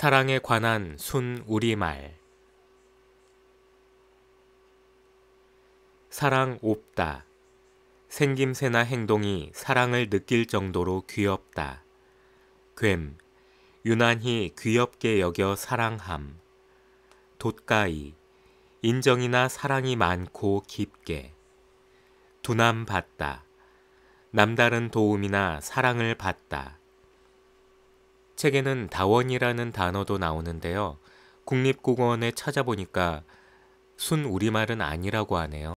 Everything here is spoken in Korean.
사랑에 관한 순 우리말 사랑 옵다. 생김새나 행동이 사랑을 느낄 정도로 귀엽다. 괸, 유난히 귀엽게 여겨 사랑함. 돛가이, 인정이나 사랑이 많고 깊게. 두남 받다. 남다른 도움이나 사랑을 받다. 책에는 다원이라는 단어도 나오는데요. 국립국어원에 찾아보니까 순 우리말은 아니라고 하네요.